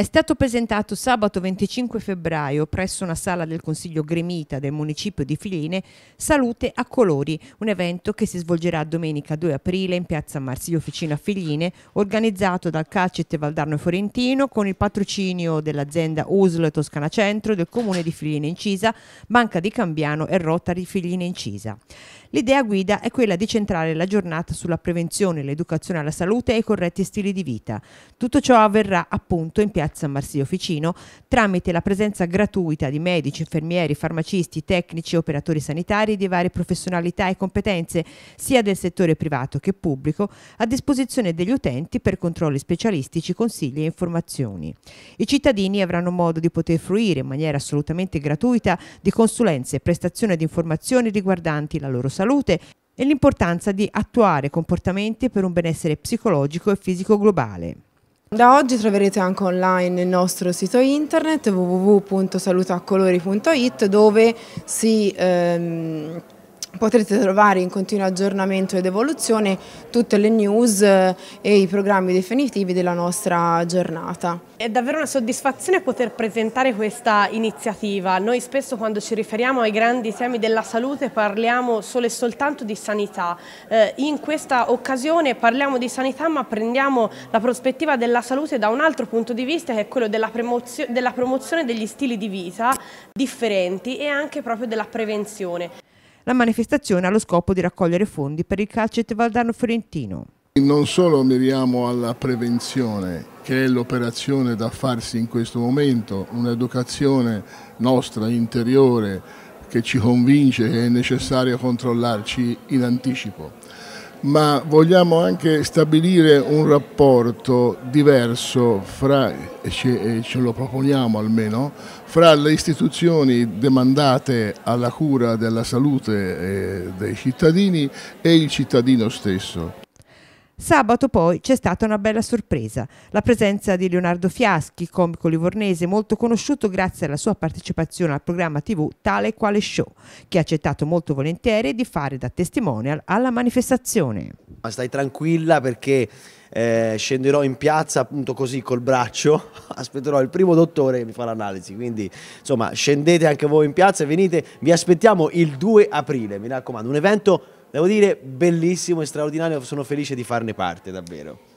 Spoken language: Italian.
è stato presentato sabato 25 febbraio presso una sala del Consiglio Gremita del municipio di Filine Salute a Colori, un evento che si svolgerà domenica 2 aprile in piazza Marsiglio Ficino a Filine, organizzato dal Cacete Valdarno e Forentino con il patrocinio dell'azienda USL Toscana Centro, del comune di Filine Incisa, Banca di Cambiano e Rotary Filine Incisa. L'idea guida è quella di centrare la giornata sulla prevenzione, l'educazione alla salute e i corretti stili di vita. Tutto ciò avverrà appunto in piazza Piazza Marsilio Ficino tramite la presenza gratuita di medici, infermieri, farmacisti, tecnici, operatori sanitari di varie professionalità e competenze sia del settore privato che pubblico a disposizione degli utenti per controlli specialistici, consigli e informazioni. I cittadini avranno modo di poter fruire in maniera assolutamente gratuita di consulenze e prestazioni di informazioni riguardanti la loro salute e l'importanza di attuare comportamenti per un benessere psicologico e fisico globale. Da oggi troverete anche online il nostro sito internet www.salutacolori.it dove si... Ehm, Potrete trovare in continuo aggiornamento ed evoluzione tutte le news eh, e i programmi definitivi della nostra giornata. È davvero una soddisfazione poter presentare questa iniziativa. Noi spesso quando ci riferiamo ai grandi temi della salute parliamo solo e soltanto di sanità. Eh, in questa occasione parliamo di sanità ma prendiamo la prospettiva della salute da un altro punto di vista che è quello della, promozio della promozione degli stili di vita differenti e anche proprio della prevenzione. La manifestazione ha lo scopo di raccogliere fondi per il calcet valdano fiorentino. Non solo miriamo alla prevenzione, che è l'operazione da farsi in questo momento, un'educazione nostra interiore che ci convince che è necessario controllarci in anticipo ma vogliamo anche stabilire un rapporto diverso fra, e ce lo proponiamo almeno, fra le istituzioni demandate alla cura della salute eh, dei cittadini e il cittadino stesso. Sabato poi c'è stata una bella sorpresa, la presenza di Leonardo Fiaschi, comico livornese molto conosciuto grazie alla sua partecipazione al programma TV Tale e Quale Show, che ha accettato molto volentieri di fare da testimonial alla manifestazione. Ma stai tranquilla perché eh, scenderò in piazza appunto così col braccio, aspetterò il primo dottore che mi fa l'analisi, quindi insomma scendete anche voi in piazza e venite, vi aspettiamo il 2 aprile, mi raccomando, un evento devo dire, bellissimo e straordinario, sono felice di farne parte davvero.